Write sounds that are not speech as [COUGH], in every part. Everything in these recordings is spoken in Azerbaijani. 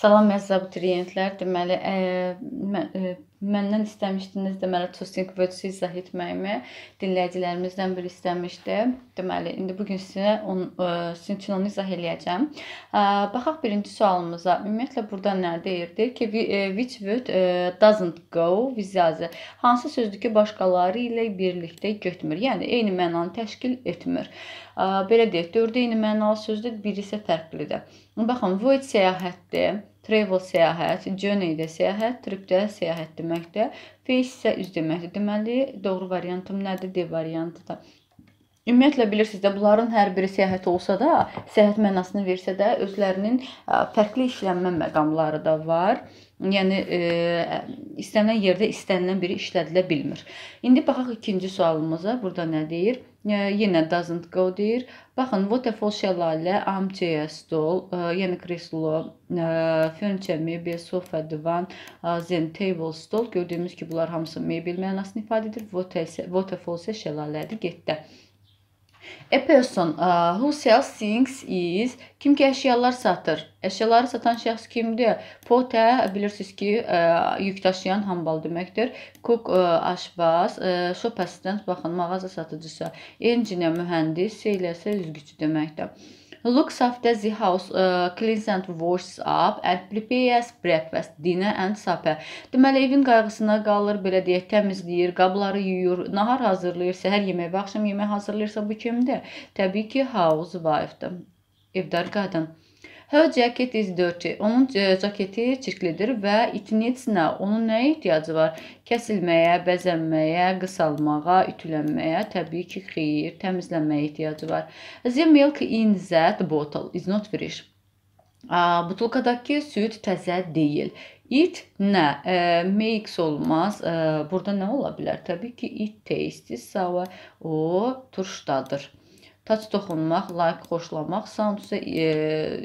Salam əziz abituriyentlər. Deməli, ə, ə, Məndən istəmişdiniz deməli to sing words izah etməyimi dinləyicilərimizdən biri istəmişdi. Deməli, indi bu gün sizə on, ə, e, sizin üçün onu izah eləyəcəm. Ə, e, baxaq birinci sualımıza. Ümumiyyətlə burada nə deyir? Deyir ki, e, which word ə, doesn't go with the other. Hansı sözdür ki, başqaları ilə birlikdə getmir. Yəni eyni mənanı təşkil etmir. Ə, belə deyək, dördü eyni mənalı sözdür, biri isə fərqlidir. Baxın, void səyahətdir. Travel səyahət, journey də səyahət, trip də səyahət deməkdir. Face isə üz deməkdir. Deməli, doğru variantım nədir? D variantıdır. Ümumiyyətlə bilirsiniz də bunların hər biri səyahət olsa da, səyahət mənasını versə də özlərinin fərqli işlənmə məqamları da var. Yəni e, istənilən yerdə istənilən biri işlədilə bilmir. İndi baxaq ikinci sualımıza. Burada nə deyir? E, yenə doesn't go deyir. Baxın, waterfall şəlalə, armchair stol, e, yəni kreslo, e, furniture, mebel, sofa, divan, e, zen table, stol. Gördüyümüz ki, bunlar hamısı mebel mənasını ifadə edir. Waterfall isə şəlalədir, getdə. A person uh, who sells things is kim ki əşyalar satır. Əşyaları satan şəxs kimdir? Potə bilirsiniz ki, ə, yük daşıyan hambal deməkdir. Cook ə, aşbaz, ə, shop assistant baxın mağaza satıcısı, engineer mühəndis, seyləsə üzgüçü deməkdir looks after the house, uh, cleans and washes up and prepares breakfast, dinner and supper. Deməli evin qayğısına qalır, belə deyək, təmizləyir, qabları yuyur, nahar hazırlayır, səhər yeməyi, axşam yeməyi hazırlayırsa bu kimdir? Təbii ki, housewife-dir. Evdar qadın. Her jacket is dirty. Onun jaketi e, çirklidir və it needs nə? Onun nəyə ehtiyacı var? Kəsilməyə, bəzənməyə, qısalmağa, ütülənməyə, təbii ki, xeyir, təmizlənməyə ehtiyacı var. The milk in that bottle is not fresh. Butulkadakı süd təzə deyil. It nə? E, makes olmaz. E, burada nə ola bilər? Təbii ki, it tastes sour. O turşdadır. Tac toxunmaq, layiq xoşlamaq, soundusa e,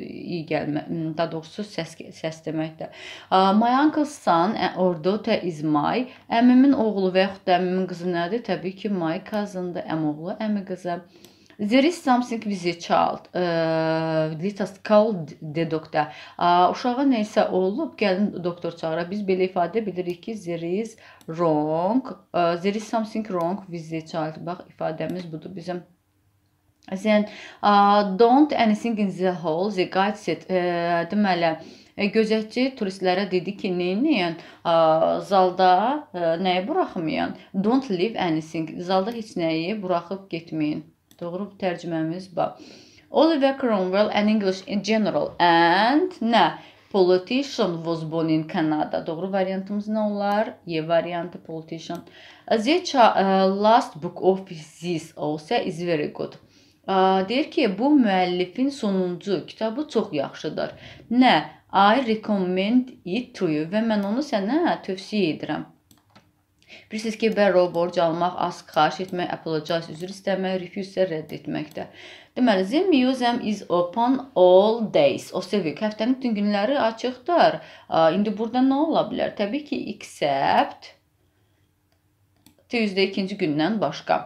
iyi gəlmə, daha doğrusu səs səs deməkdir. My uncle's son or daughter is my. Əmimin oğlu və yaxud da əmimin qızı nədir? Təbii ki, my cousin-dır, əmoğlu, əmi qızı. There is something with your child. Uh, let us call the doctor. Uh, uşağa nə isə olub, gəlin doktor çağıra. Biz belə ifadə bilirik ki, there is wrong. Uh, there is something wrong with the child. Bax ifadəmiz budur bizim. Then uh, don't anything in the hall. The guide said, uh, deməli e, gözətçi turistlərə dedi ki, neyinən e, zalda e, nəyi buraxmayan? Don't leave anything. Zalda heç nəyi buraxıb getməyin. Doğru tərcüməmiz bu. Oliver Cromwell, an English in general and nə? Politician was born in Canada. Doğru variantımız nə olar? Y variantı politician. The last book of this author is very good. Deyir ki, bu müəllifin sonuncu kitabı çox yaxşıdır. Nə? I recommend it to you və mən onu sənə tövsiyə edirəm. Bilirsiniz ki, borrow borc almaq, ask xahiş etmək, apologize üzr istəmək, refuse isə rədd etməkdir. Deməli, the museum is open all days. O sevik həftənin bütün günləri açıqdır. İndi burada nə ola bilər? Təbii ki, except Tuesday ikinci gündən başqa.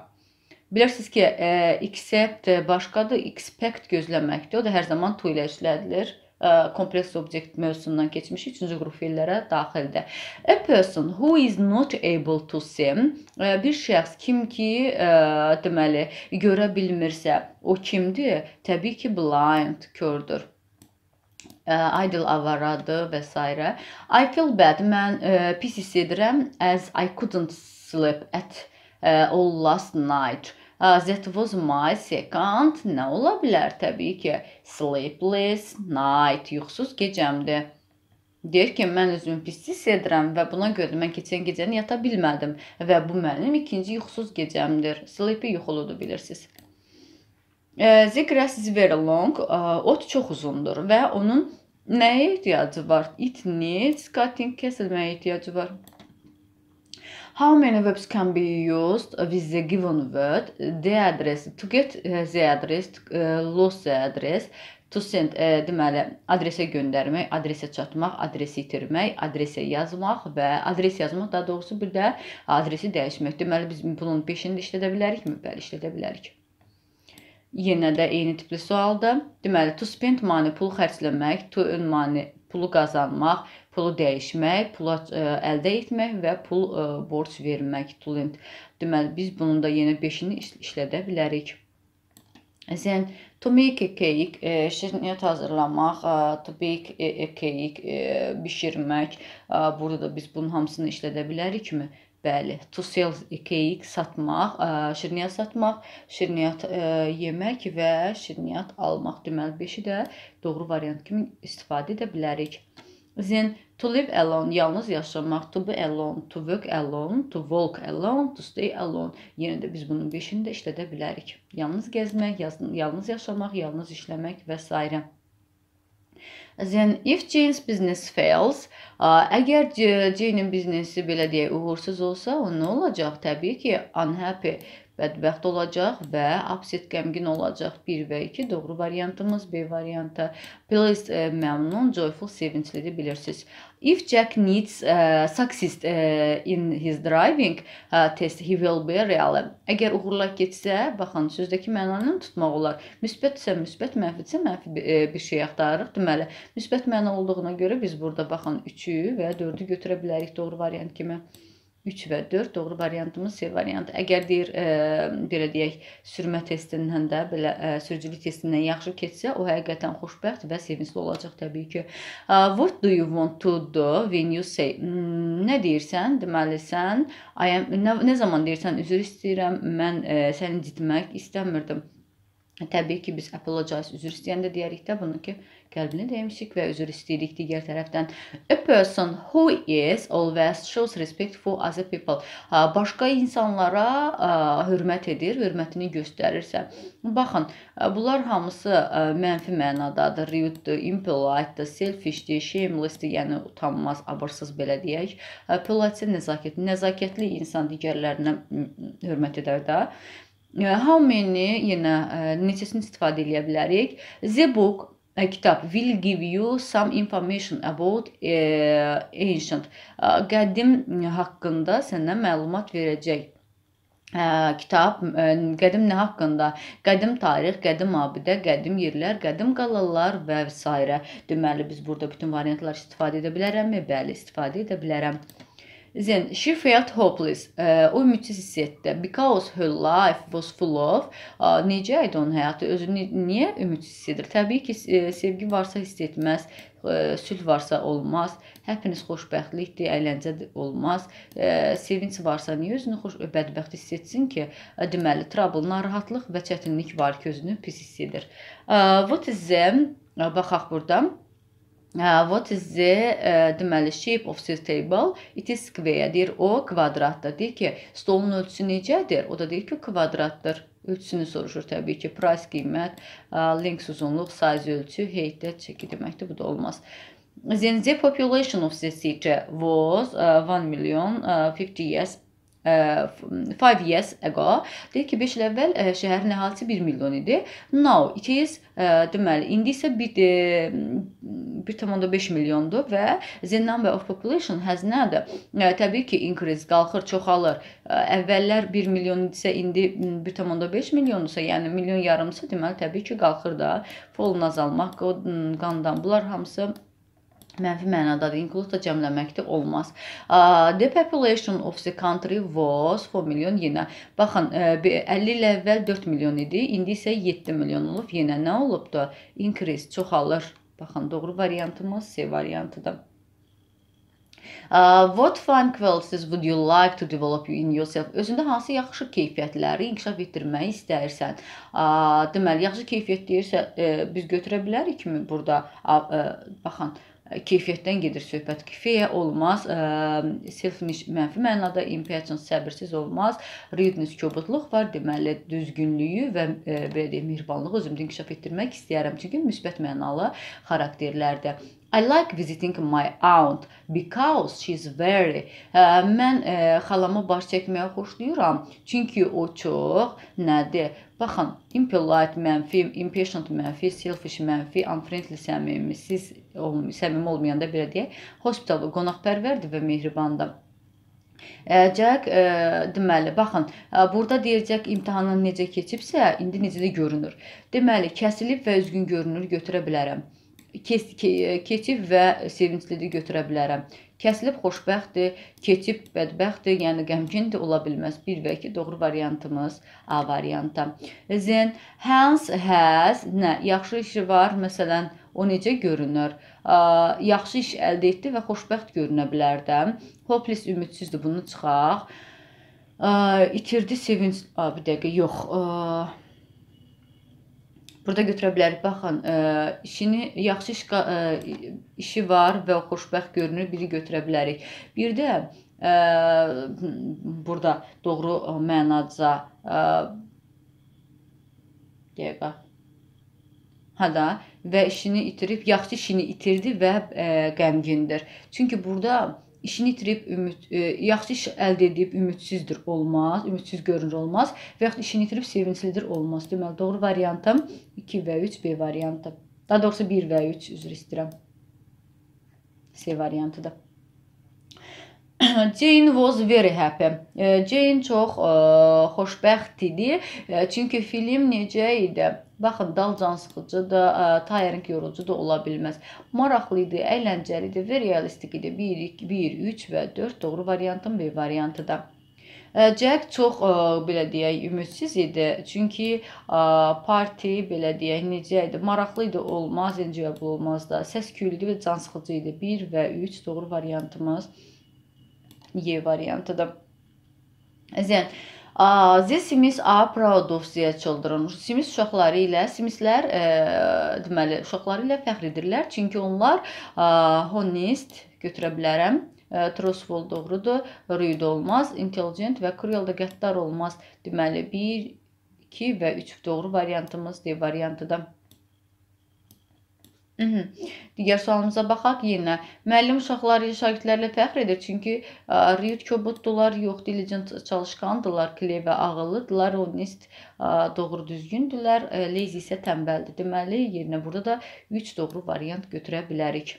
Bilirsiniz ki, e, accept başqadır, expect gözləməkdir. O da hər zaman to ilə işlədilir e, kompleks obyekt mövzusundan keçmiş 3-cü qrup fillərə daxildir. A person who is not able to see e, bir şəxs kim ki, e, deməli, görə bilmirsə, o kimdir? Təbii ki, blind, kördür idle avaradır və s. I feel bad. Mən ə, pis hiss edirəm as I couldn't sleep at ə, all last night zətvuz my second nə ola bilər? Təbii ki, sleepless night, yuxusuz gecəmdir. Deyir ki, mən özümü pis hiss edirəm və buna görə mən keçən gecəni yata bilmədim və bu mənim ikinci yuxusuz gecəmdir. Sleepy yuxuludur bilirsiniz. The grass is very long, ot çox uzundur və onun nəyə ehtiyacı var? It needs cutting, kəsilməyə ehtiyacı var. How many verbs can be used with the given word? The address to get uh, the address, uh, lost the address, to send e, uh, deməli adresə göndərmək, adresə çatmaq, adresi itirmək, adresə yazmaq və adres yazmaq daha doğrusu bir də adresi dəyişmək. Deməli biz bunun 5-ini də işlədə bilərikmi? Bəli, işlədə bilərik. Yenə də eyni tipli sualdır. Deməli to spend money pul xərcləmək, to earn money pulu qazanmaq, pulu dəyişmək, pul e, əldə etmək və pul e, borc vermək, tulent. Deməli biz bunun da yenə 5-ini işlədə bilərik. Then to make a cake, e, şirniyyat hazırlamaq, e, to bake a, a cake, e, bişirmək, e, burada da biz bunun hamısını işlədə bilərikmi? Bəli, to sell a cake satmaq, e, şirniyyat satmaq, şirniyyat e, yemək və şirniyyat almaq. Deməli 5-i də doğru variant kimi istifadə edə bilərik. Then to live alone yalnız yaşamaq, to be alone, to work alone, to walk alone, to stay alone. Yenə də biz bunun beşini də işlədə bilərik. Yalnız gəzmək, yalnız yaşamaq, yalnız işləmək və s. Then if Jane's business fails, əgər Jane'in biznesi belə deyək uğursuz olsa, o nə olacaq? Təbii ki, unhappy bədbəxt olacaq və absit qəmgin olacaq. 1 və 2 doğru variantımız B variantı. Pleased e, məmnun, joyful sevinclidir bilirsiniz. If Jack needs uh, success uh, in his driving uh, test, he will be real. Əgər uğurla getsə, baxın, sözdəki mənanı tutmaq olar. Müsbətsə müsbət, mənfisə mənfi bir şey axtarırıq. Deməli, müsbət məna olduğuna görə biz burada baxın 3-ü və 4-ü götürə bilərik doğru variant kimi. 3 və 4 doğru variantımız C variantı. Əgər deyir, ə, e, belə deyək, sürmə testindən də belə ə, e, sürücülük testindən yaxşı keçsə, o həqiqətən xoşbəxt və sevincli olacaq təbii ki. What do you want to do when you say? Hmm, nə deyirsən? Deməli sən I am nə, nə zaman deyirsən, üzr istəyirəm, mən ə, e, səni incitmək istəmirdim. Təbii ki, biz apologize üzr istəyəndə deyərik də bunu ki, qəlbini demişik və üzr istəyirik digər tərəfdən. A person who is always shows respect for other people. Başqa insanlara hörmət edir, hörmətini göstərirsə. Baxın, bunlar hamısı mənfi mənadadır. Rude-dur, impolite-dur, selfish-dir, shameless-dir, yəni utanmaz, abırsız belə deyək. Polite-nəzakət, nəzakətli insan digərlərinə hörmət edər də. How-many yenə neçəsini istifadə edə bilərik? The book kitab will give you some information about uh, ancient qədim haqqında sənə məlumat verəcək. Ə, kitab ə, qədim nə haqqında? Qədim tarix, qədim abidə, qədim yerlər, qədim qalalar və s. Deməli biz burada bütün variantlar istifadə edə bilərəmmi? Bəli, istifadə edə bilərəm. Then she felt hopeless. Ə, uh, o ümidsiz hiss etdi. Because her life was full of ə, uh, necə idi onun həyatı? Özünü niyə ümidsiz hiss edir? Təbii ki, ə, e, sevgi varsa hiss etməz, ə, e, sülh varsa olmaz, həpiniz xoşbəxtlikdir, əyləncə olmaz. Ə, e, sevinç varsa niyə özünü xoş bədbəxt hiss etsin ki? Ə, deməli, trouble, narahatlıq və çətinlik var ki, özünü pis hiss edir. Ə, what is them? Ə, baxaq burdan. Uh, what is the uh, deməli shape of this table? It is square. Deyir o kvadratdır. Deyir ki, stolun ölçüsü necədir? O da deyir ki, kvadratdır. Ölçüsünü soruşur təbii ki, price qiymət, uh, length uzunluq, size ölçü, height də çəki deməkdir. Bu da olmaz. Then the population of the city was uh, 1 million uh, 50 years 5 years ago deyir ki 5 il əvvəl ə, şəhərin əhalisi 1 milyon idi. Now it is ə, deməli indi isə bir 1.5 milyondur və the number of population has nədir? E, təbii ki, increase qalxır, çoxalır. E, əvvəllər 1 milyon idisə, indi 1.5 milyondusa, yəni milyon yarımsa, deməli təbii ki, qalxır da. Folun azalmaq, qandan bunlar hamısı mənfi mənadadır. Include da cəmləməkdə olmaz. The population of the country was 4 milyon yenə. Baxın, 50 e, il əvvəl 4 milyon idi, indi isə 7 milyon olub. Yenə nə olubdu? Increase çoxalır. Baxın, doğru variantımız C variantıdır. Uh, what fine qualities would you like to develop in yourself? Özündə hansı yaxşı keyfiyyətləri inkişaf etdirməyi istəyirsən? Uh, deməli, yaxşı keyfiyyət deyirsə, uh, biz götürə bilərik kimi burada e, baxın, keyfiyyətdən gedir söhbət. Kifiyə olmaz, selfish mənfi mənada, impatient səbirsiz olmaz, readiness kobudluq var, deməli düzgünlüyü və e, belə deyim mehribanlığı özümdə inkişaf etdirmək istəyirəm. Çünki müsbət mənalı xarakterlərdə I like visiting my aunt because she's very. Ə, e, mən ə, e, xalama baş çəkməyi xoşlayıram. Çünki o çox nədir? Baxın, impolite mənfi, impatient mənfi, selfish mənfi, unfriendly səmimi, siz olmayın, səmimi olmayanda belə deyək, hospital qonaqpərvərdir və mehribandır. E, Cək, e, deməli, baxın, e, burada deyəcək imtahanın necə keçibsə, indi necə də görünür. Deməli, kəsilib və üzgün görünür, götürə bilərəm. Kes, ke, keçib və sevinclidir götürə bilərəm. Kəsilib xoşbəxtdir, keçib bədbəxtdir, yəni qəmgin də ola bilməz. 1 və 2 doğru variantımız A variantı. Then Hans has nə? Yaxşı işi var. Məsələn, o necə görünür? Yaxşı iş əldə etdi və xoşbəxt görünə bilər də. Hopeless ümidsizdir, bunu çıxaq. İtirdi sevinc, A, bir dəqiqə, yox. Ə, burada götürə bilərik. Baxın, ə, e, işini yaxşı iş ə, e, işi var və xoşbəxt görünür, biri götürə bilərik. Bir də ə, e, burada doğru mənada ə, dəqiqə Ha da və işini itirib, yaxşı işini itirdi və ə, qəmgindir. Çünki burada işini itirib ümid e, yaxşı iş əldə edib ümidsizdir olmaz, ümidsiz görünür olmaz və yaxud işini itirib sevinclidir olmaz. Deməli doğru variantım 2 və 3 B variantı. Daha doğrusu 1 və 3 üzr istəyirəm. C variantıdır. [CLEARS THROAT] Jane was very happy. Uh, Jane çox ə, uh, xoşbəxt idi. Uh, çünki film necə idi? Baxın, dal can sıxıcı da, ə, tiring yorucu da ola bilməz. Maraqlı idi, əyləncəli idi və realistik idi. 1 2 1 3 və 4 doğru variantın B variantı da. Jack çox ə, belə deyək, ümidsiz idi. Çünki ə, parti belə deyək, necə idi? Maraqlı idi, olmaz, necə bu olmaz da. Səs-küylü və cansıxıcı idi. 1 və 3 doğru variantımız. Е вариантыdır. Zən This simis are proud of their children. Simis uşaqları ilə, simislər ə, deməli uşaqları ilə fəxridirlər, çünki onlar ə, honest götürə bilərəm. Ə, truthful doğrudur, rude olmaz, intelligent və cruel da qəddar olmaz. Deməli 1 2 və 3 doğru variantımız D variantıdır. Mhm. Digər sualımıza baxaq yenə. Müəllim uşaqları şagirdlərlə fəxr edir, çünki Ryut kobuddular, yox diligent çalışqandılar, klevə ağıllıdılar, honest, doğru düzgündülər, lazy isə tənbəldir. Deməli, yerinə burada da 3 doğru variant götürə bilərik.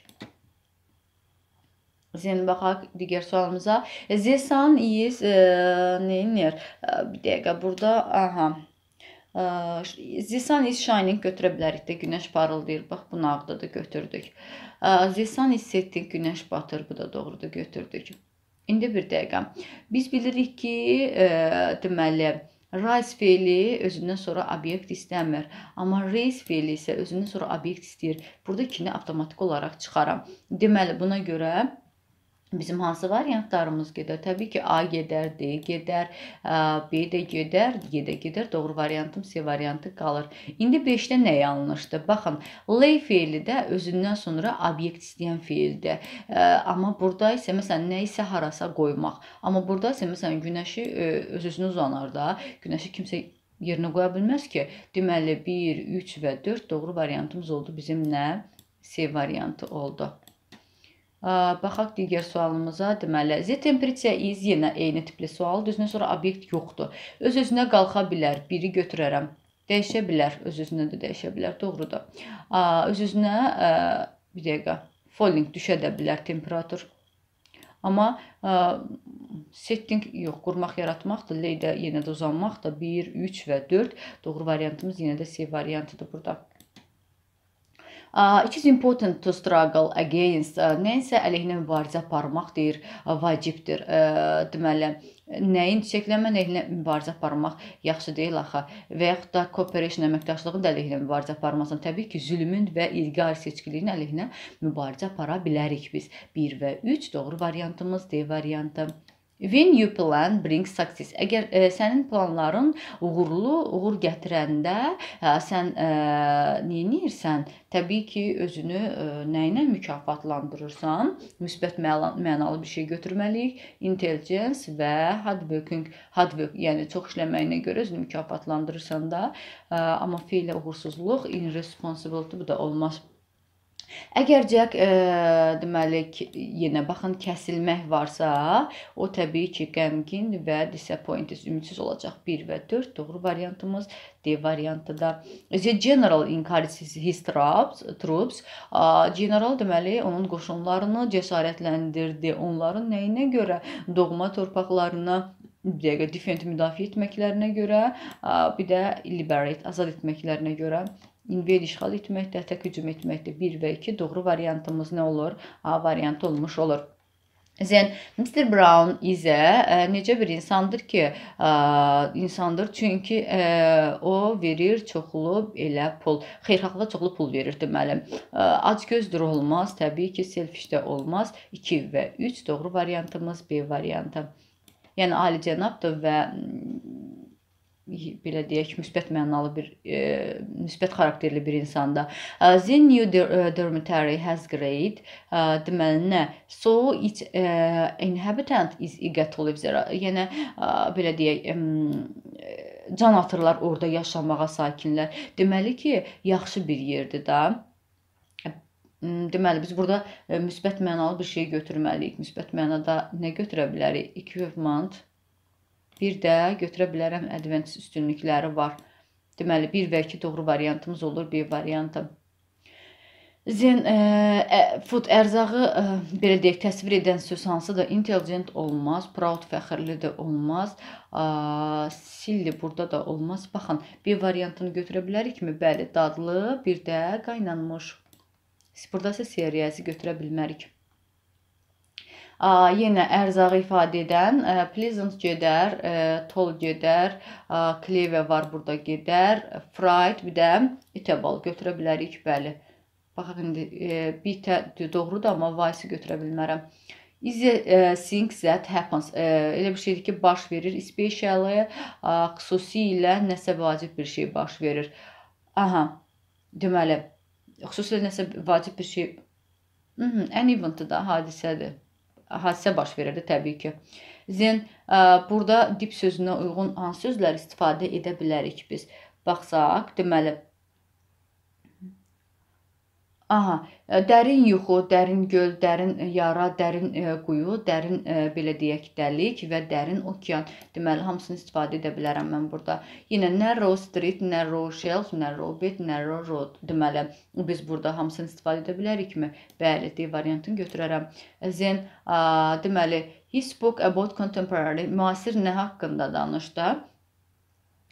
Zən baxaq digər sualımıza. Zesan is e, neynir? Bir dəqiqə burada. Aha. Zisan is shining götürə bilərik də günəş parıldayır. Bax bu nağda da götürdük. Zisan is setting günəş batır. Bu da doğrudur götürdük. İndi bir dəqiqə. Biz bilirik ki, ə, deməli Rise feli özündən sonra obyekt istəmir, amma raise feli isə özündən sonra obyekt istəyir. Burada ikini avtomatik olaraq çıxaram. Deməli buna görə Bizim hansı variantlarımız gedər? Təbii ki, A gedər, D gedər, e, B də gedər, Y də gedər. Doğru variantım C variantı qalır. İndi 5-də nə yanlışdır? Baxın, lay feili də özündən sonra obyekt istəyən feildir. E, amma burada isə məsələn nə isə harasa qoymaq. Amma burada isə məsələn günəşi e, öz-özünə uzanar da. Günəşi kimsə yerinə qoya bilməz ki. Deməli 1, 3 və 4 doğru variantımız oldu bizim nə? C variantı oldu. Baxaq digər sualımıza. Deməli, Z temperatürə is yenə eyni tipli sual. Düzünə sonra obyekt yoxdur. Öz-özünə qalxa bilər. Biri götürərəm. Dəyişə bilər. Öz-özünə də dəyişə bilər. Doğrudur. Öz-özünə bir dəqiqə. Falling düşə də bilər temperatur. Amma ə, setting yox, qurmaq, yaratmaqdır. Leydə yenə də uzanmaqdır. 1, 3 və 4. Doğru variantımız yenə də C variantıdır burada. It is important to struggle against nəyisə əleyhinə mübarizə aparmaq deyir, vacibdir. Deməli, nəyin çiçəklənmə əleyhinə mübarizə aparmaq yaxşı deyil axı. Və yaxud da cooperation əməkdaşlığın da əleyhinə mübarizə aparmasın. Təbii ki, zülmün və ilqar seçkiliyin əleyhinə mübarizə apara bilərik biz. 1 və 3 doğru variantımız D variantı. When you plan brings success. Əgər ə, e, sənin planların uğurlu, uğur gətirəndə ə, e, sən ə, e, nə edirsən? Təbii ki, özünü ə, nə ilə mükafatlandırırsan? Müsbət mənalı bir şey götürməliyik. Intelligence və hard working, hard work, yəni çox işləməyinə görə özünü mükafatlandırırsan da, ə, amma feilə uğursuzluq, irresponsibility bu da olmaz. Əgər cək e, deməli yenə baxın kəsilmək varsa, o təbii ki, qəmgin və disappointed, ümidsiz olacaq. 1 və 4 doğru variantımız D variantı da. The general encourages his troops, troops. General deməli onun qoşunlarını cəsarətləndirdi. Onların nəyinə görə? Doğma torpaqlarına bir dəqiqə defend müdafiə etməklərinə görə, bir də liberate azad etməklərinə görə bir işğal etmək, təhtək hücum etməkdir. 1 və 2 doğru variantımız nə olur? A variantı olmuş olur. Zən Mr. Brown isə ə, e, necə bir insandır ki, ə, e, insandır çünki ə, e, o verir çoxlu elə pul, xeyirxahlığa çoxlu pul verir deməli. Acgözdür olmaz, təbii ki, selfishdə olmaz. 2 və 3 doğru variantımız B variantı. Yəni alicənabdır və belə deyək, müsbət mənalı bir e, müsbət xarakterli bir insanda. Uh, the new e, dormitory has grade. Uh, deməli nə? So its uh, e, inhabitant is eager to live there. Yəni uh, belə deyək, um, can atırlar orada yaşamağa sakinlər. Deməli ki, yaxşı bir yerdir da. Deməli biz burada müsbət mənalı bir şey götürməliyik. Müsbət mənada nə götürə bilərik? Equivalent Bir də götürə bilərəm Advents üstünlükləri var. Deməli 1 və 2 doğru variantımız olur, B variantı. Zen ə, e, e, food ərzağı ə, e, belə deyək, təsvir edən söz hansıdır? Intelligent olmaz, proud fəxrli də olmaz, ə, silli burada da olmaz. Baxın, B variantını götürə bilərikmi? Bəli, dadlı, bir də qaynanmış. Siz burada isə seriyası götürə bilmərik yenə ərzağı ifadə edən e, pleasant gedər, e, tall gedər, e, clever var burada gedər, fried bir də itebal götürə bilərik, bəli. Baxaq indi bitə doğrudur amma vice götürə bilmərəm. Is a thing that happens. Elə bir şeydir ki, baş verir. Especially xüsusilə nəsə vacib bir şey baş verir. Aha. Deməli, xüsusilə nəsə vacib bir şey. Mhm, an event-dır da, hadisədir hadisə baş verirdi təbii ki. Zen burada dip sözünə uyğun hansı sözlər istifadə edə bilərik biz? Baxsaq, deməli Aha, e, dərin yuxu, dərin göl, dərin e, yara, dərin e, quyu, dərin belə deyək, dəlik və dərin okean. Deməli, hamısını istifadə edə bilərəm mən burada. Yenə narrow street, narrow shelf, narrow bed, narrow road. Deməli, biz burada hamısını istifadə edə bilərikmi? Bəli, D variantını götürərəm. Then, deməli, he spoke about contemporary, müasir nə haqqında danışdı?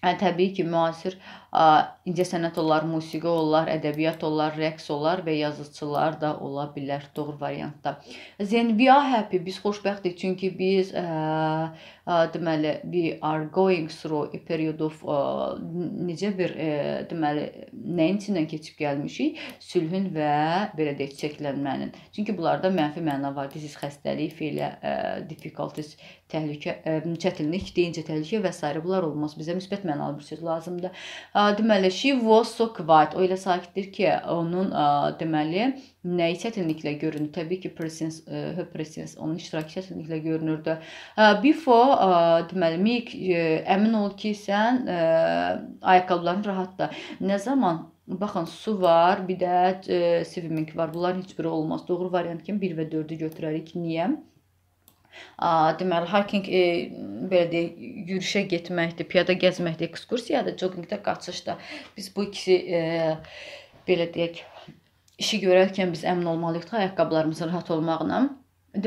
Hə, təbii ki, müasir incəsənət olar, musiqi olar, ədəbiyyat olar, rəqs olar və yazıçılar da ola bilər doğru variantda. Then we are happy, biz xoşbəxtik çünki biz ə, ə, deməli we are going through a period of ə, necə bir ə, deməli nəyin içindən keçib gəlmişik? Sülhün və belə deyək çəklənmənin. Çünki bunlarda mənfi məna var. Diziz xəstəlik, feilə difficulties, təhlükə, ə, çətinlik, deyincə təhlükə və s. bunlar olmaz. Bizə müsbət mənalı bir söz lazımdır. Deməli, she was so quiet. O elə sakitdir ki, onun deməli nəyi çətinliklə görünür? Təbii ki, presence, her presence onun iştirakı çətinliklə görünürdü. Before deməli, make əmin ol ki, sən ayaqqabıların rahatdır. Nə zaman Baxın, su var, bir də e, swimming var. Bunların heç biri olmaz. Doğru variant kimi 1 və 4-ü götürərik. Niyə? Deməli, hiking e, belə deyək, yürüşə getməkdir, piyada gəzməkdir, ekskursiyadır, joqingdə qaçışda. Biz bu ikisi e, belə deyək, işi görərkən biz əmin olmalıyıq da ayaqqabılarımızın rahat olmağına.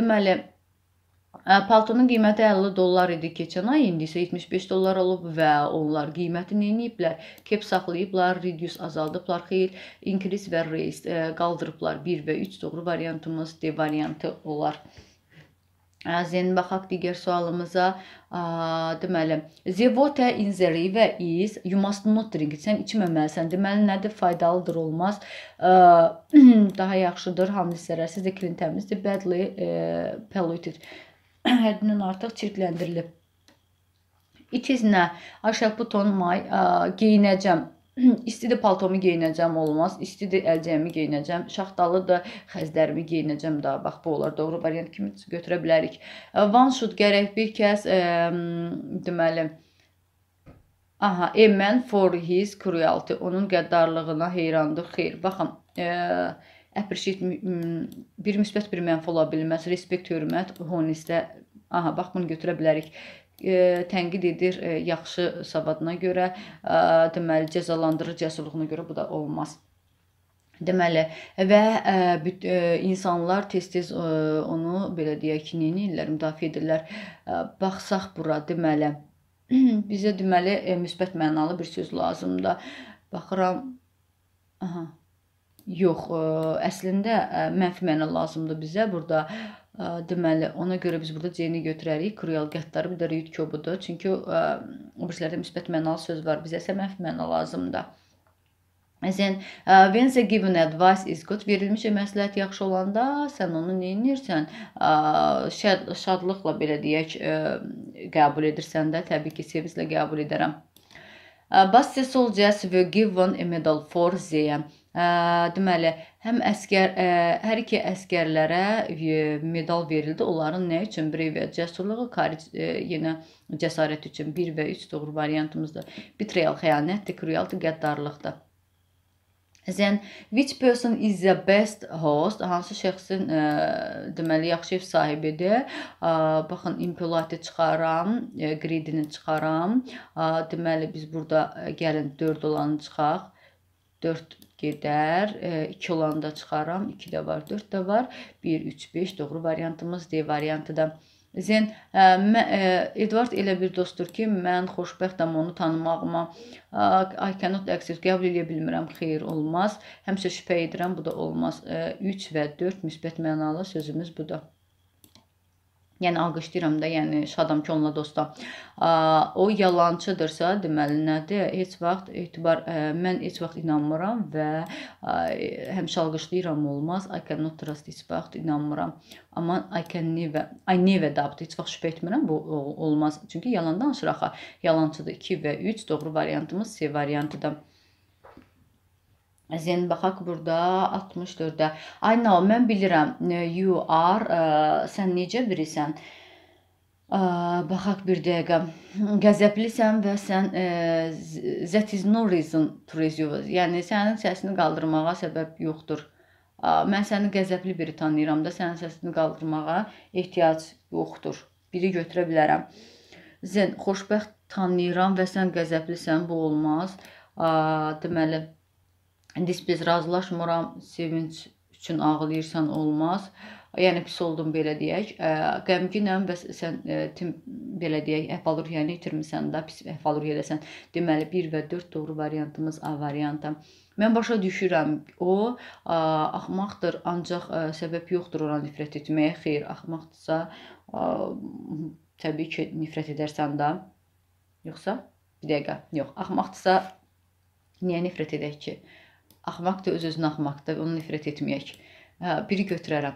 Deməli, e, Paltonun qiyməti 50 dollar idi keçən ay, indi isə 75 dollar olub və onlar qiymətini yeniliblər. Kep saxlayıblar, reduce azaldıblar, xeyr, increase və raise qaldırıblar. 1 və 3 doğru variantımız D variantı olar. Zen baxaq digər sualımıza. Deməli, the water in the river is you must not drink. Sən içməməlisən. Deməli, nədir? Faydalıdır, olmaz. [CLEARS THROAT] Daha yaxşıdır, hamısı zərərsizdir, klin təmizdir, badly e, polluted. [CLEARS THROAT] Həddindən artıq çirkləndirilib. It is nə? I shall put on my geyinəcəm. [CLEARS THROAT] İstidir paltomu geyinəcəm, olmaz. İstidir əlcəyimi geyinəcəm, şaxtalı da xəzlərimi geyinəcəm da. Bax bu olar doğru variant kimi götürə bilərik. E, one should gərək bir kəs ə, e, deməli Aha, a man for his cruelty. Onun qəddarlığına heyrandır. Xeyr. Baxın, ə, e, appreciate bir müsbət bir mənfi ola bilməz. Respekt, hörmət, honestə. Aha, bax bunu götürə bilərik. E, tənqid edir e, yaxşı savadına görə, e, deməli cəzalandırır cəsurluğuna görə bu da olmaz. Deməli və insanlar tez-tez onu belə deyək ki, neyinirlər, müdafiə edirlər. Baxsaq bura deməli [CLEARS THROAT] bizə deməli müsbət mənalı bir söz lazımdır. Baxıram. Aha. Yox, əslində mənfi məna lazımdır bizə. Burada deməli ona görə biz burada C-ni götürərik. Cruel qəddarı bir də root kubudur. Çünki ə, o birlərdə müsbət mənalı söz var. Bizə isə mənfi məna lazımdır. Məsələn, when the given advice is good, verilmiş məsləhət yaxşı olanda sən onu nə edirsən? Şad, şadlıqla belə deyək, ə, qəbul edirsən də, təbii ki, sevinclə qəbul edərəm. But the soldiers were given a medal for their deməli, həm əskər ə, hər iki əskərlərə medal verildi. Onların nə üçün? Biri və cəsurluğu, xaric yenə cəsarət üçün 1 və 3 doğru variantımızdır. Betrayal xəyanətdir, cruelty qəddarlıqdır. Then which person is the best host? Hansı şəxsin ə, deməli yaxşı ev sahibidir? Ə, baxın, impulati çıxaram, ə, gridini çıxaram. Ə, deməli biz burada ə, gəlin 4 olanı çıxaq. 4 gedər. 2 e, olanda çıxaram. 2 də var, 4 də var. 1 3 5 doğru variantımız D variantı da. Zen ə, e, mə, ə, e, Edward elə bir dostdur ki, mən xoşbəxtəm onu tanımağıma. I cannot accept qəbul edə bilmirəm. Xeyr, olmaz. Həmişə şübhə edirəm, bu da olmaz. 3 və 4 müsbət mənalı sözümüz budur. Yəni alqışlayıram da, yəni şadam ki, onunla dostam. O yalançıdırsa, deməli nədir? Heç vaxt etibar ə, e, mən heç vaxt inanmıram və ə, e, həmişə alqışlayıram olmaz. I cannot trust heç vaxt inanmıram. Amma I can never, I never doubt heç vaxt şübhə etmirəm bu olmaz. Çünki yalan danışır axı. Yalançıdır 2 və 3 doğru variantımız C variantıdır. Zenbaxak burada 64-də. I know, mən bilirəm. E, you are, ə, e, sən necə birisən? Ə, e, baxaq bir dəqiqə. Qəzəblisən və sən ə, that is no reason to resume. Yəni sənin səsini qaldırmağa səbəb yoxdur. Ə, mən səni qəzəbli biri tanıyıram da sənin səsini qaldırmağa ehtiyac yoxdur. Biri götürə bilərəm. Zen xoşbəxt tanıyıram və sən qəzəblisən, bu olmaz. Ə, deməli Dis biz razılaşmıram, sevinç üçün ağlayırsan olmaz. Yəni pis oldun belə deyək. Qəmginəm və sən tim belə deyək, əhval-ruhiyyəni itirmisən də, pis əhval-ruhiyyəsən. Deməli 1 və 4 doğru variantımız A variantı. Mən başa düşürəm. O ə, axmaqdır, ancaq ə, səbəb yoxdur ona nifrət etməyə. Xeyr, axmaqdırsa ə, təbii ki, nifrət edərsən də. Yoxsa bir dəqiqə, yox, axmaqdırsa niyə nifrət edək ki? axmaq da öz-özünə axmaqdır. Onu nifrət etməyək. Hə, biri götürərəm.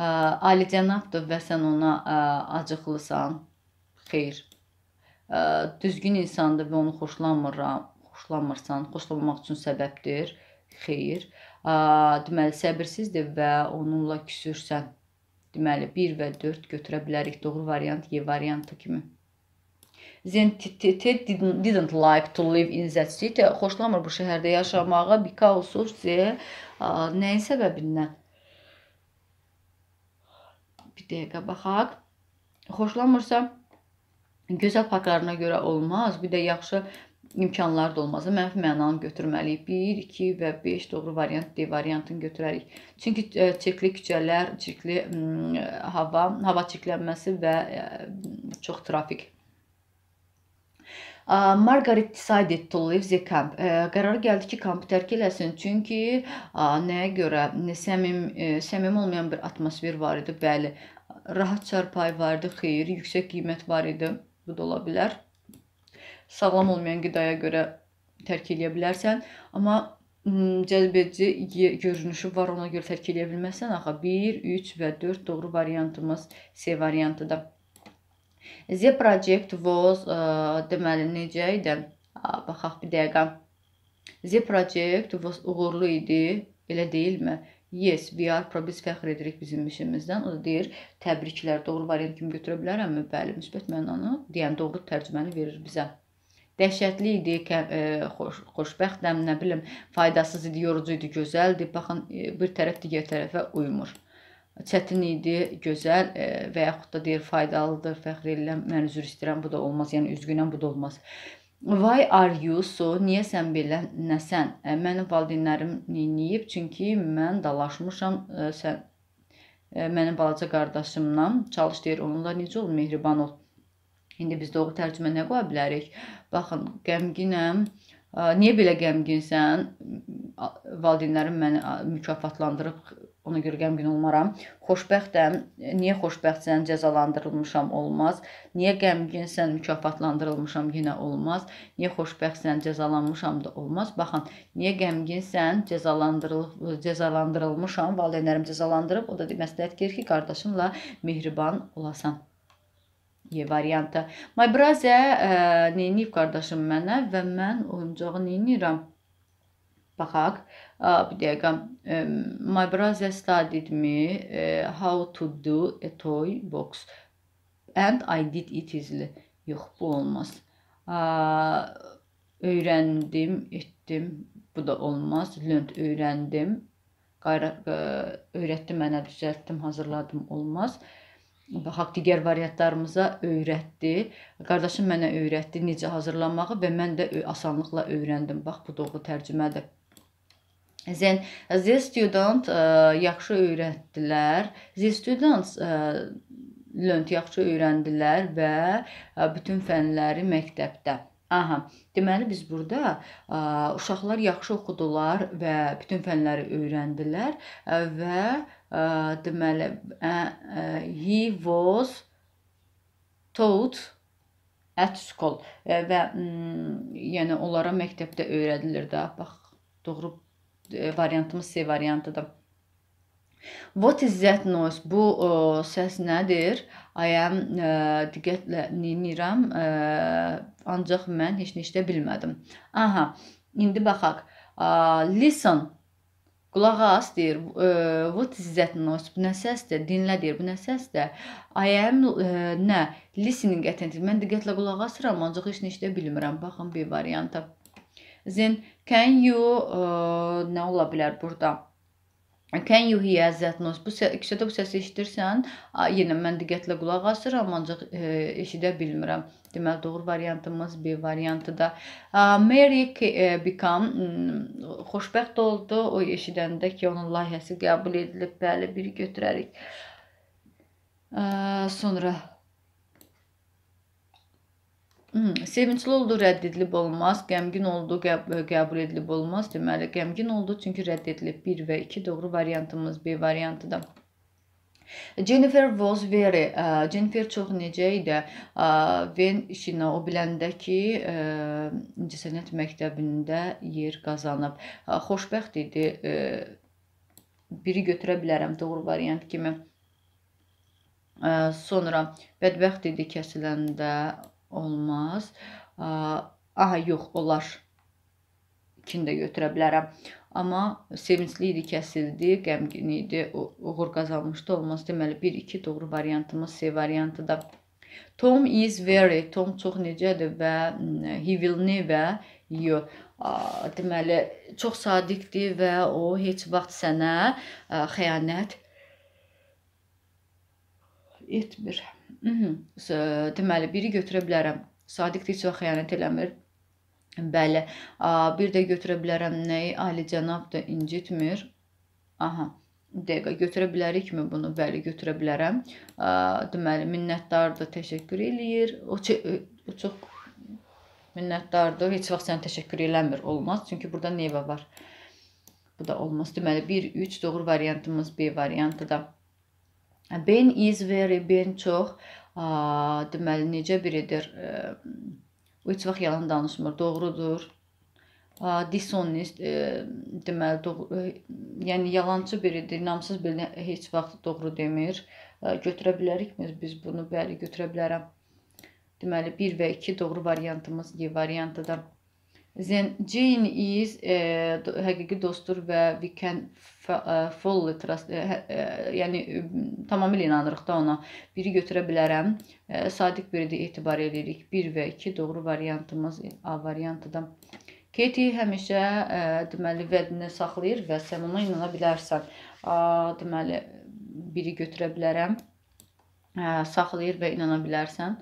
Hə, Alicənabdır və sən ona hə, acıqlısan. Xeyr. Düzgün insandır və onu xoşlanmıram. Xoşlanmırsan. Xoşlanmamaq üçün səbəbdir. Xeyr. Deməli səbirsizdir və onunla küsürsən. Deməli 1 və 4 götürə bilərik. Doğru variant Y variantı kimi. Zentitete didn't, didn't like to live in that city. Xoşlamır bu şəhərdə yaşamağı because of the nəyin səbəbindən? Bir dəqiqə baxaq. Xoşlamırsa gözəl parklarına görə olmaz. Bir də yaxşı imkanlar da olmaz. Mənfi mənanı götürməliyik. 1, 2 və 5 doğru variant D variantını götürərik. Çünki e, çirkli küçələr, çirkli hava, hava çirklənməsi və e, çox trafik Margaret decided to leave the camp. Qərar gəldi ki, kampı tərk eləsin, çünki nəyə görə səmim e, səmim olmayan bir atmosfer var idi. Bəli, rahat çarpayı var idi, xeyir, yüksək qiymət var idi. Bu da ola bilər. Sağlam olmayan qidaya görə tərk eləyə bilərsən, amma cəlbedici görünüşü var, ona görə tərk eləyə bilməzsən axı. 1, 3 və 4 doğru variantımız C variantıdır. The project was deməli necə idi? Baxaq bir dəqiqə. The project was uğurlu idi, elə deyilmi? Yes, we are pro biz fəxr edirik bizim işimizdən. O da deyir, təbriklər. Doğru variant kimi götürə bilərəmmi? Bəli, müsbət mənanı, deyən doğru tərcüməni verir bizə dəhşətli idi, e, xoş, xoşbəxtəm, nə bilim, faydasız idi, yorucu idi, gözəldir. Baxın, e, bir tərəf digər tərəfə uymur çətin idi, gözəl e, və yaxud da deyir faydalıdır, fəxr edirəm, mən üzr istəyirəm, bu da olmaz, yəni üzgünəm, bu da olmaz. Why are you so? Niyə sən belə nəsən? E, mənim valideynlərim neyib? Çünki mən dalaşmışam, e, sən e, mənim balaca qardaşımla çalış deyir, onunla necə ol, mehriban ol. İndi biz doğru tərcümə nə qoya bilərik? Baxın, qəmginəm. E, Niyə belə qəmginsən? Valideynlərim məni mükafatlandırıb, ona görə qəmgin olmaram. Xoşbəxtəm. Niyə xoşbəxtsən? Cəzalandırılmışam olmaz. Niyə qəmginsən? Mükafatlandırılmışam yenə olmaz. Niyə xoşbəxtsən? Cəzalanmışam da olmaz. Baxın, niyə qəmginsən? Cəzalandırılıb, cəzalandırılmışam. Valideynlərim cəzalandırıb. O da məsləhət gəlir ki, qardaşınla mehriban olasan. Y variantı. My brother ə, e, neyiniyib qardaşım mənə və mən oyuncağı neyinirəm? Baxaq, ə, bir dəqiqə. Ə, e, my brother studied me ə, e, how to do a toy box and I did it easily. Yox, bu olmaz. Ə, öyrəndim, etdim. Bu da olmaz. Learned öyrəndim. Qayra ə, öyrətdi mənə, düzəltdim, hazırladım. Olmaz. Ə, baxaq digər variantlarımıza öyrətdi. Qardaşım mənə öyrətdi necə hazırlanmağı və mən də asanlıqla öyrəndim. Bax bu doğru tərcümədir. Then the student ə, yaxşı öyrətdilər. The students ə, learned yaxşı öyrəndilər və ə, bütün fənləri məktəbdə. Aha. Deməli biz burada ə, uşaqlar yaxşı oxudular və bütün fənləri öyrəndilər və ə, deməli э, э, э, he was taught at school və yəni onlara məktəbdə öyrədilir də. Bax, doğru variantımız C variantıdır. What is that noise? Bu ə, səs nədir? I am ə, diqqətlə dinləyirəm, ancaq mən heç nə edə bilmədim. Aha, indi baxaq. Ə, listen Qulaq as deyir, what is that noise? Bu nə səsdir? Dinlə deyir, bu nə səsdir? I am ə, nə? Listening attentive. Mən diqqətlə qulaq asıram, ancaq heç nə işdə bilmirəm. Baxın B variantı. Then can you ə, nə ola bilər burada? Can you hear that noise? Bu küçədə bu səsi eşidirsən, yenə mən diqqətlə qulaq asıram, ancaq e, eşidə bilmirəm. Deməli doğru variantımız B variantı da. Mary e, become mm, xoşbəxt oldu o eşidəndə ki, onun layihəsi qəbul edilib. Bəli, bir götürərik. E, sonra Sevincli oldu, rədd edilib olmaz. Qəmgin oldu, qəbul edilib olmaz. Deməli, qəmgin oldu, çünki rədd edilib. 1 və 2 doğru variantımız B variantıdır. Jennifer was very. Jennifer çox necə idi? When işinə o biləndə ki, incəsənət məktəbində yer qazanıb. Xoşbəxt idi. Biri götürə bilərəm doğru variant kimi. Sonra bədbəxt idi kəsiləndə Olmaz. Aha, yox, olar. İkini də götürə bilərəm. Amma sevincli idi, kəsildi, qəmgin idi, uğur qazanmışdı. Olmaz deməli 1-2 doğru variantımız C variantı da. Tom is very, Tom çox necədir və mm, he will never you deməli çox sadiqdir və o heç vaxt sənə xəyanət etmir. Mhm. Deməli, biri götürə bilərəm. Sadiqdir, heç vaxt xəyanət eləmir. Bəli. Bir də götürə bilərəm nəyi? Alicənab da incitmir. Aha. Dəqiqə götürə bilərikmi bunu? Bəli, götürə bilərəm. Deməli, minnətdar da təşəkkür eləyir. O, o çox minnətdardır. Heç vaxt sənə təşəkkür eləmir. Olmaz. Çünki burada neva var. Bu da olmaz. Deməli, 1 3 doğru variantımız B variantıdır. Ben is very, ben çox ə, deməli necə biridir? O e, heç vaxt yalan danışmır, doğrudur. Ə, dishonest ə, e, deməli doğru, e, yəni yalançı biridir, inamsız birinə heç vaxt doğru demir. Ə, götürə bilərikmi biz bunu? Bəli, götürə bilərəm. Deməli 1 və 2 doğru variantımız D variantıdır. Then Jane is e, eh, həqiqi dostdur və we can fully eh, trust, e, e, yəni tamamilə inanırıq da ona. Biri götürə bilərəm. E, sadiq biridir etibar edirik. 1 və 2 doğru variantımız A variantıdır. Katie həmişə e, deməli vədini saxlayır və sən ona inana bilərsən. A, deməli biri götürə bilərəm. E, saxlayır və inana bilərsən.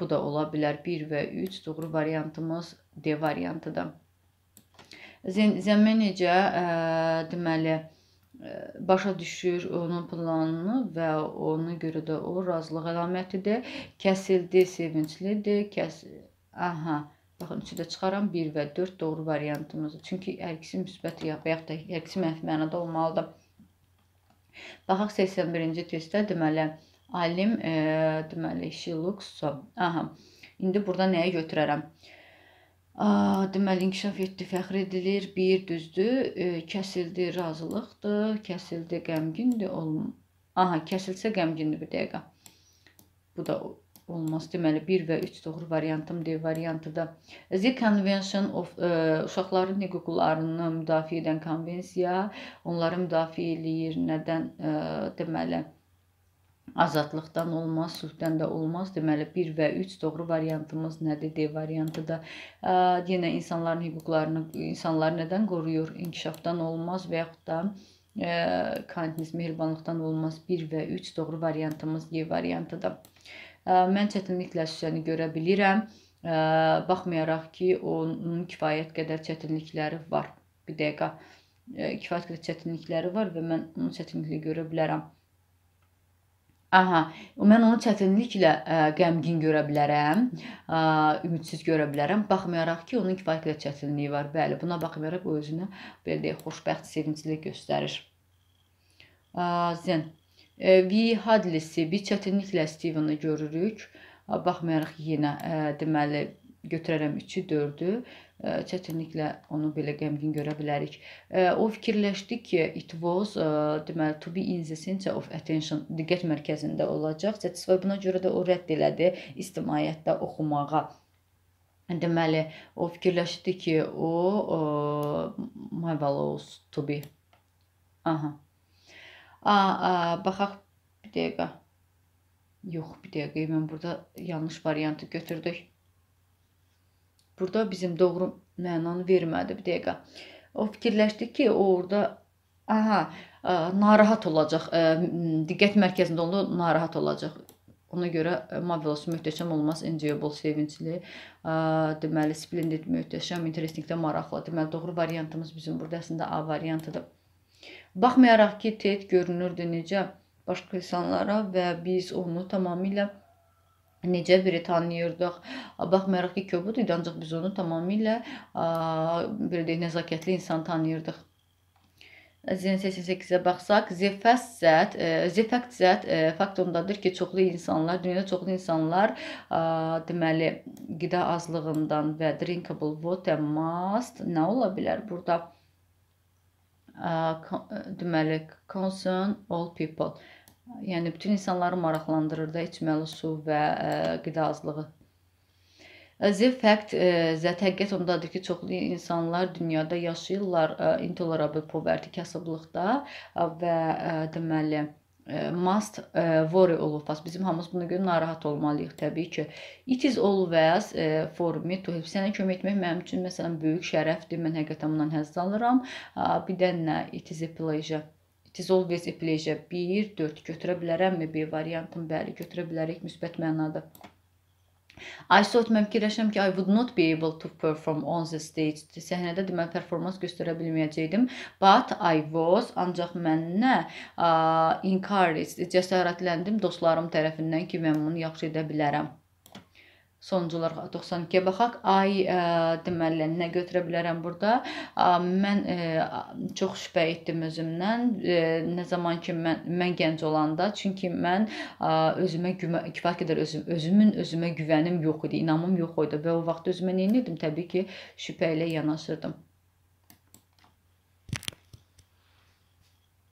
Bu da ola bilər. 1 və 3 doğru variantımız D variantıdır. Zəmmənicə e, deməli e, başa düşür onun planını və ona görə də o razılıq əlamətidir. Kəsildi, sevinclidir. Kəs Aha. Baxın, üçü də çıxaram 1 və 4 doğru variantımızdır. Çünki hər ikisi müsbət ya və yaxud da hər ikisi mənfi mənada olmalıdır. Baxaq 81-ci testdə deməli alim e, deməli Şiluksu. Aha. İndi burada nəyə götürərəm? E, deməli inkişaf etdi, fəxr edilir, bir düzdür, e, kəsildi, razılıqdır, kəsildi, qəmgindir, olmur. Aha, kəsilsə qəmgindir bir dəqiqə. Bu da olmaz. Deməli 1 və 3 doğru variantım D variantı da. The Convention of ə, e, uşaqların hüquqlarını müdafiə edən konvensiya onları müdafiə eləyir. Nədən ə, e, deməli? azadlıqdan olmaz, sülhdən də olmaz. Deməli 1 və 3 doğru variantımız nədir? D variantı da ə, yenə insanların hüquqlarını insanlar nədən qoruyur? İnkişafdan olmaz və yaxud da ə, Kantiniz mehribanlıqdan olmaz. 1 və 3 doğru variantımız Y variantı da. Ə, mən çətinliklə Süsəni görə bilirəm. Ə, baxmayaraq ki, onun kifayət qədər çətinlikləri var. Bir dəqiqə ə, kifayət qədər çətinlikləri var və mən onun çətinliklə görə bilərəm. Aha. Mən onu çətinliklə ə, e, qəmgin görə bilərəm, ə, e, ümidsiz görə bilərəm. Baxmayaraq ki, onun kifayət qədər çətinliyi var. Bəli, buna baxmayaraq o özünü belə deyək, xoşbəxt, sevincli göstərir. Ə, e, zen. V Hadlisi biz çətinliklə Steveni görürük. Baxmayaraq yenə ə, deməli götürərəm 3-ü, 4-ü çətinliklə onu belə qəmgin görə bilərik. O fikirləşdi ki, it was e, deməli to be in the center of attention, diqqət mərkəzində olacaq. Satisfy buna görə də o rədd elədi ictimaiyyətdə oxumağa. Deməli, o fikirləşdi ki, o, o e, my values to be. Aha. A, a baxaq bir dəqiqə. Yox, bir dəqiqə. Mən burada yanlış variantı götürdük burada bizim doğru mənanı vermədi bir dəqiqə. O fikirləşdi ki, o orada aha, ə, e, narahat olacaq. Ə, e, diqqət mərkəzində onu narahat olacaq. Ona görə e, Mavilos möhtəşəm olmaz, enjoyable, sevincli, ə, deməli splendid möhtəşəm, interesting də maraqlı. Deməli doğru variantımız bizim burada əslində A variantıdır. Baxmayaraq ki, Ted görünürdü necə başqa insanlara və biz onu tamamilə necə biri tanıyırdıq. Baxmayaraq ki, kobud idi, ancaq biz onu tamamilə belə deyək, nəzakətli insan tanıyırdıq. Zin 88-ə baxsaq, zefəssət, zefəqsət fakt ondadır ki, çoxlu insanlar, dünyada çoxlu insanlar deməli qida azlığından və drinkable water must nə ola bilər burada? Deməli concern all people Yəni bütün insanları maraqlandırır da içməli su və ə, e, qida azlığı. E, The fact ə, e, that həqiqət ondadır ki, çoxlu insanlar dünyada yaşayırlar ə, intolerable poverty kasıblıqda ə, və ə, deməli must worry olunmaz. Bizim hamımız buna görə narahat olmalıyıq təbii ki. It is always for me to help. Sənə kömək etmək mənim üçün məsələn böyük şərəfdir. Mən həqiqətən bundan həzz alıram. Bir də nə it is a pleasure. Dissolved pleasure 1, 4 götürə bilərəmmi B variantını? Bəli, götürə bilərik müsbət mənada. I thought mən fikirləşirəm ki, I would not be able to perform on the stage. Səhnədə deməli performans göstərə bilməyəcəydim. But I was, ancaq mənə uh, encouraged, cəsarətləndim dostlarım tərəfindən ki, mən bunu yaxşı edə bilərəm. Sonuncu olaraq 92-yə baxaq. Ay ə, e, deməli nə götürə bilərəm burada? Ə, mən ə, e, çox şübhə etdim özümdən. Ə, e, nə zaman ki mən mən gənc olanda, çünki mən ə, özümə kifayət qədər özüm özümün özümə güvənim yox idi, inamım yox idi və o vaxt özümə nə edirdim? Təbii ki, şübhə ilə yanaşırdım.